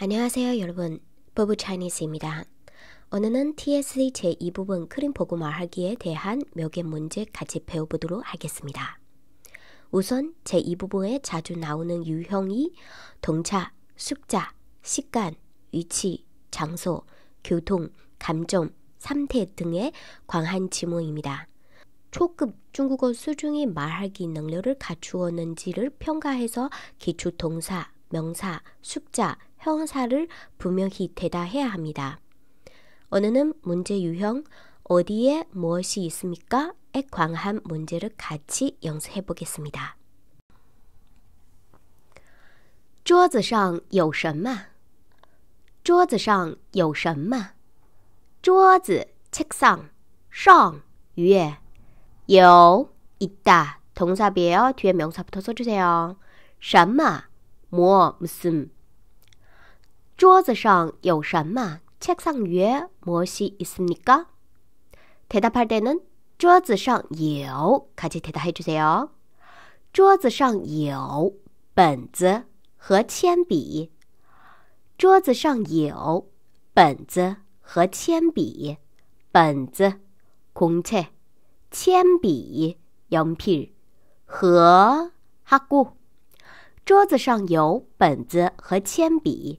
안녕하세요 여러분 버브 차이니스입니다. 오늘은 TSC 제2부분 크림 보그 말하기에 대한 몇 개 문제 같이 배워보도록 하겠습니다. 우선 제2부분에 자주 나오는 유형이 동차, 숙자 시간, 위치, 장소, 교통, 감정, 상태 등의 광한 지문입니다. 초급 중국어 수준의 말하기 능력을 갖추었는지를 평가해서 기초 동사, 명사, 숙자 형사를 분명히 대다해야 합니다. 언어는 문제 유형 어디에 무엇이 있습니까? 에 관한 문제를 같이 연습해 보겠습니다. 桌子上有什么?桌子上有什么?桌子 책상 上 위에 有 있다 동사 비에요 뒤에 명사 부터 써주세요. 什么뭐 무슨 桌子上有什么？Check 상위모시이스미가대답할때는桌子上有，가지대답해주세 요。 桌子上有本子和铅笔。桌子上有本子和铅笔，本子，공 책， 铅笔，연 필， 和，하 구。 桌子上有本子和铅笔。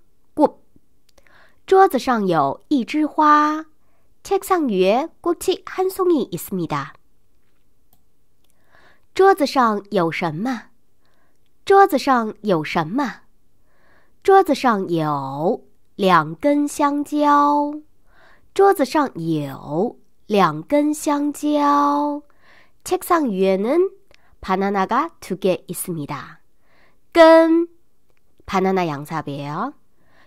桌子上有一枝花天上月国旗 handsome 桌子上有什么桌子上有什么桌子上有两根香蕉桌子上有两根香蕉天上月呢 pananaga to g 跟 panana 阳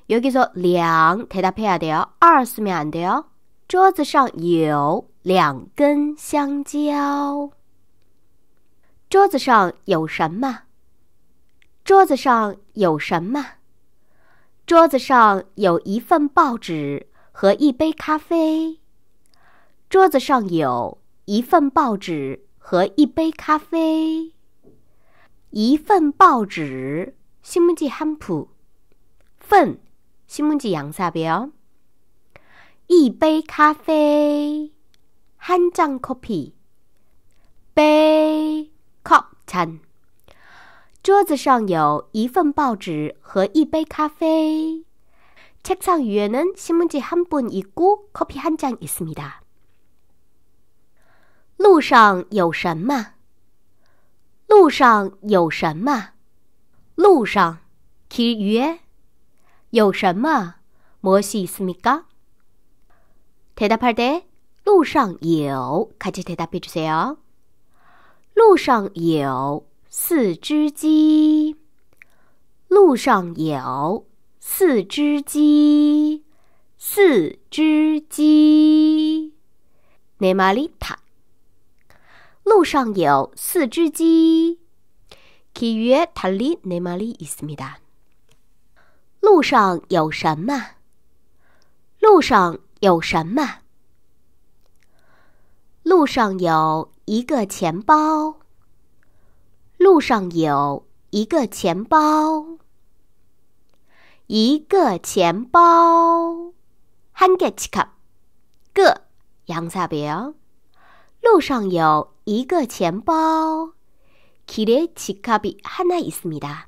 有几说两太大片的요二十秒的哟。桌子上有两根香蕉。桌子上有什么？桌子上有什么？桌子上有一份报纸和一杯咖啡。桌子上有一份报纸和一杯咖啡。一份报纸，新木吉汉普份。 신문지 양사배요. 一杯咖啡,한잔 커피. 杯, 컵, 잔. 桌子上有一份报纸和一杯咖啡. 책상 위에는 신문지 한 분 있고 커피 한잔 있습니다. 路上有什么?路上有什么?路上길 위에 有什么？摩西斯米嘎，铁达帕得路上有，开启铁达比出哦。路上有四只鸡，路上有四只鸡，四只鸡，内마리塔。路上有四只鸡，기위에달리네마리있습니路上有什么？路上有什么？路上有一个钱包。路上有一个钱包。一个钱包。h a n d k e r c h i e f 个，양사별路上有一个钱包。길에지갑이하나있습니다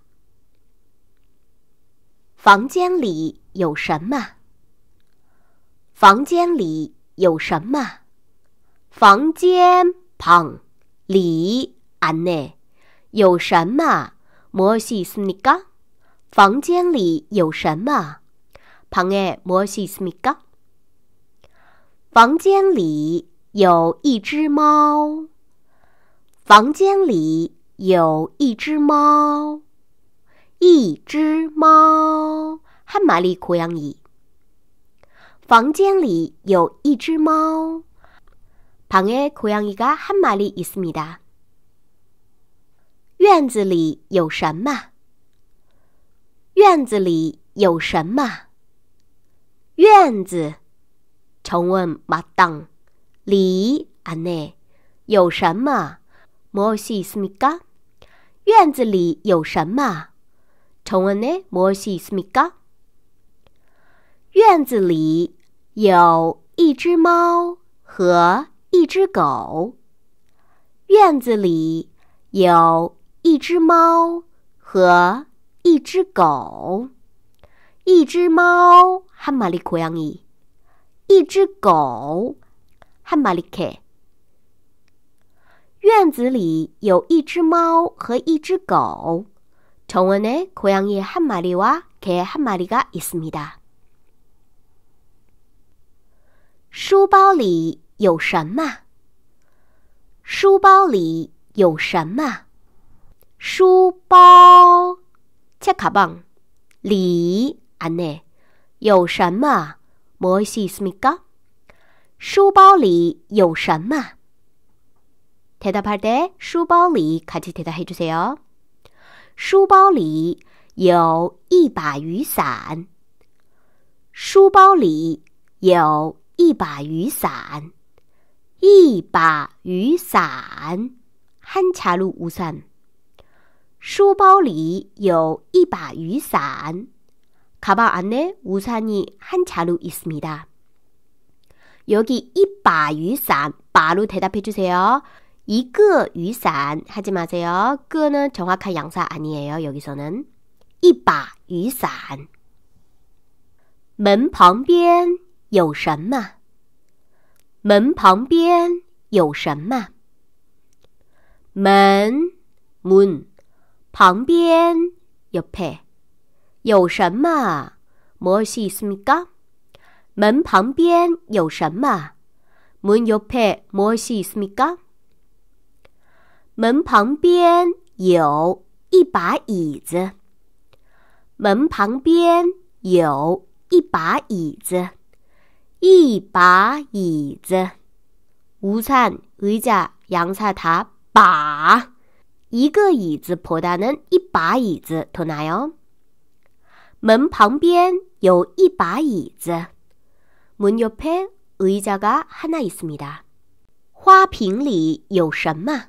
房间里有什么？房间里有什么？房间旁里安内有什么？摩西斯米嘎。房间里有什么？旁诶摩西斯米嘎。房间里有一只猫。房间里有一只猫。一只猫，汉玛丽，苦羊姨。房间里有一只猫。방에고양一가한마리있습니다院子里有什么？院子里有什么？院子，청원마당里안에有什么？모시스미가院子里有什么？中文呢？摩西斯米嘎。院子里有一只猫和一只狗。院子里有一只猫和一只狗。一只猫汉马里克洋一，一只狗汉马里克。院子里有一只猫和一只狗。 정원에 고양이 한 마리와 개 한 마리가 있습니다. 书包里有什么?书包里有什么?书包,책 가방, 리, 안에, 有什么, 무엇이 있습니까? 书包里有什么? 대답할 때 书包里같이 대답해 주세요. 书包里有一把雨伞。书包里有一把雨伞，一把雨伞，한카루우 산。 书包里有一把雨伞，가방안에우산이한카루있습니 다。 여기一把雨伞，바로대답해주세 요。 이끄雨伞 하지 마세요. 끄는 정확한 양사 아니에요. 여기서는 이바 雨伞.门旁边有什么?门旁边有什么? 문, 문, 旁边 옆에 有什么? 무엇이 있습니까? 문旁边有什么? 문 옆에 무엇이 있습니까? 门旁边有一把椅子。门旁边有一把椅子，一把椅子。午餐椅子阳台塔把一个椅子破大能一把椅子托哪样？门旁边有一把椅子。门옆에의자가하나있습니 다。 花瓶里有什么？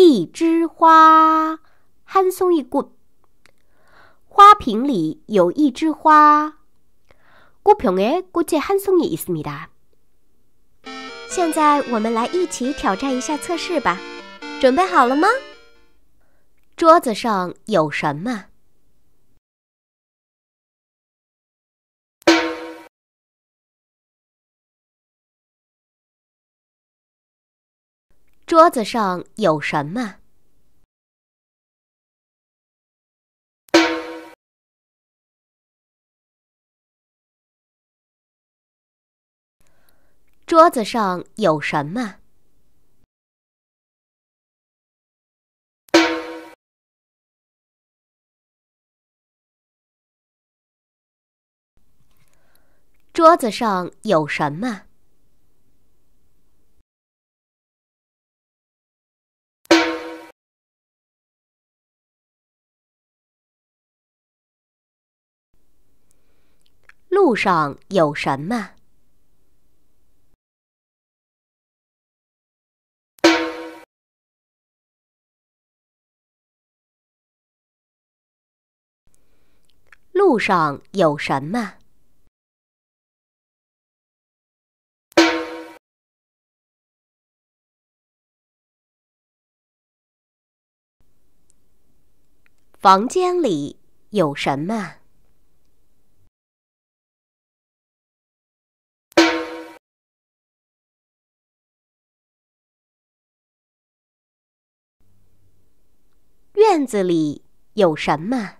一枝花，憨松一棍。花瓶里有一枝花，孤瓶哎，孤只憨送一斯咪哒。现在我们来一起挑战一下测试吧，准备好了吗？桌子上有什么？桌子上有什么？桌子上有什么？桌子上有什么？路上有什么？路上有什么？房间里有什么？院子里有什么？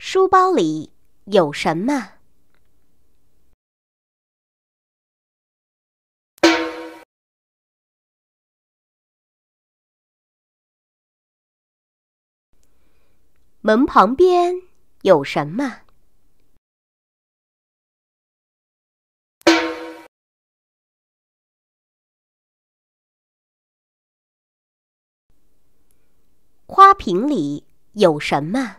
书包里有什么？门旁边有什么？花瓶里有什么？